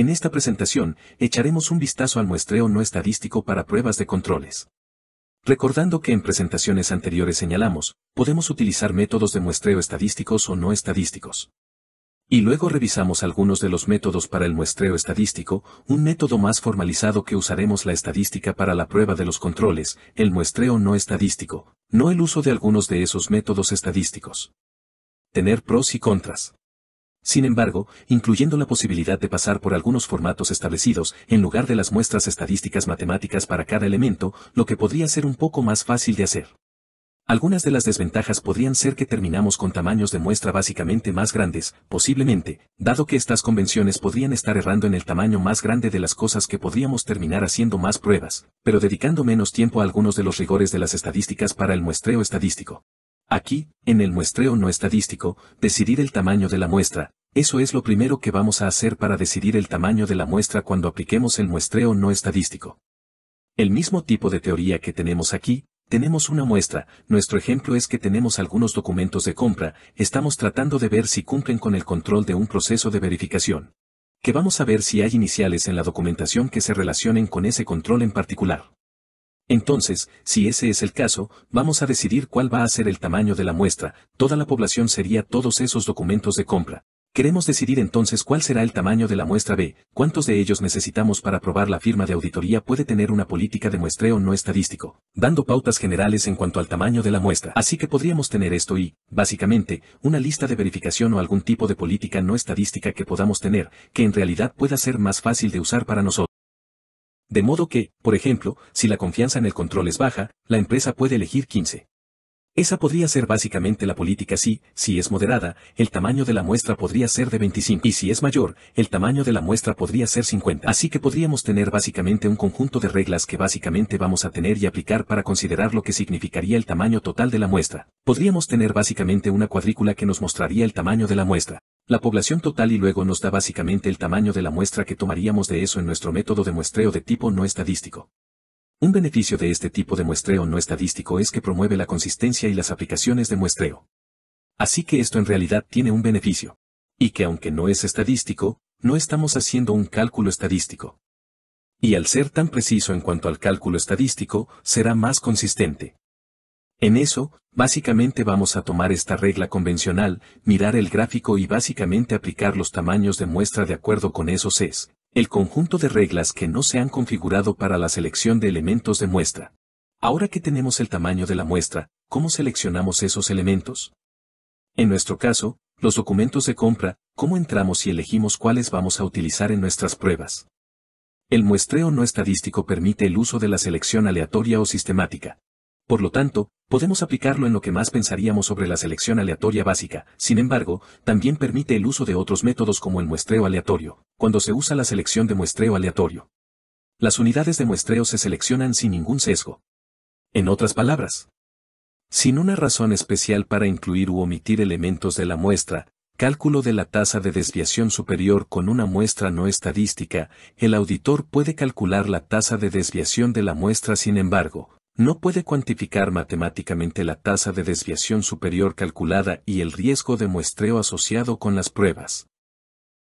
En esta presentación, echaremos un vistazo al muestreo no estadístico para pruebas de controles. Recordando que en presentaciones anteriores señalamos, podemos utilizar métodos de muestreo estadísticos o no estadísticos. Y luego revisamos algunos de los métodos para el muestreo estadístico, un método más formalizado que usaremos la estadística para la prueba de los controles, el muestreo no estadístico, no el uso de algunos de esos métodos estadísticos. Tener pros y contras. Sin embargo, incluyendo la posibilidad de pasar por algunos formatos establecidos en lugar de las muestras estadísticas matemáticas para cada elemento, lo que podría ser un poco más fácil de hacer. Algunas de las desventajas podrían ser que terminamos con tamaños de muestra básicamente más grandes, posiblemente, dado que estas convenciones podrían estar errando en el tamaño más grande de las cosas que podríamos terminar haciendo más pruebas, pero dedicando menos tiempo a algunos de los rigores de las estadísticas para el muestreo estadístico. Aquí, en el muestreo no estadístico, decidir el tamaño de la muestra, eso es lo primero que vamos a hacer para decidir el tamaño de la muestra cuando apliquemos el muestreo no estadístico. El mismo tipo de teoría que tenemos aquí, tenemos una muestra, nuestro ejemplo es que tenemos algunos documentos de compra, estamos tratando de ver si cumplen con el control de un proceso de verificación. Que vamos a ver si hay iniciales en la documentación que se relacionen con ese control en particular. Entonces, si ese es el caso, vamos a decidir cuál va a ser el tamaño de la muestra, toda la población sería todos esos documentos de compra. Queremos decidir entonces cuál será el tamaño de la muestra B, cuántos de ellos necesitamos para probar la firma de auditoría puede tener una política de muestreo no estadístico, dando pautas generales en cuanto al tamaño de la muestra. Así que podríamos tener esto y, básicamente, una lista de verificación o algún tipo de política no estadística que podamos tener, que en realidad pueda ser más fácil de usar para nosotros. De modo que, por ejemplo, si la confianza en el control es baja, la empresa puede elegir 15. Esa podría ser básicamente la política si, si es moderada, el tamaño de la muestra podría ser de 25 y si es mayor, el tamaño de la muestra podría ser 50. Así que podríamos tener básicamente un conjunto de reglas que básicamente vamos a tener y aplicar para considerar lo que significaría el tamaño total de la muestra. Podríamos tener básicamente una cuadrícula que nos mostraría el tamaño de la muestra la población total y luego nos da básicamente el tamaño de la muestra que tomaríamos de eso en nuestro método de muestreo de tipo no estadístico. Un beneficio de este tipo de muestreo no estadístico es que promueve la consistencia y las aplicaciones de muestreo. Así que esto en realidad tiene un beneficio. Y que aunque no es estadístico, no estamos haciendo un cálculo estadístico. Y al ser tan preciso en cuanto al cálculo estadístico, será más consistente. En eso, básicamente vamos a tomar esta regla convencional, mirar el gráfico y básicamente aplicar los tamaños de muestra de acuerdo con esos es, el conjunto de reglas que no se han configurado para la selección de elementos de muestra. Ahora que tenemos el tamaño de la muestra, ¿cómo seleccionamos esos elementos? En nuestro caso, los documentos de compra, ¿cómo entramos y elegimos cuáles vamos a utilizar en nuestras pruebas? El muestreo no estadístico permite el uso de la selección aleatoria o sistemática, por lo tanto, podemos aplicarlo en lo que más pensaríamos sobre la selección aleatoria básica, sin embargo, también permite el uso de otros métodos como el muestreo aleatorio, cuando se usa la selección de muestreo aleatorio. Las unidades de muestreo se seleccionan sin ningún sesgo. En otras palabras, sin una razón especial para incluir u omitir elementos de la muestra, cálculo de la tasa de desviación superior con una muestra no estadística, el auditor puede calcular la tasa de desviación de la muestra sin embargo, no puede cuantificar matemáticamente la tasa de desviación superior calculada y el riesgo de muestreo asociado con las pruebas.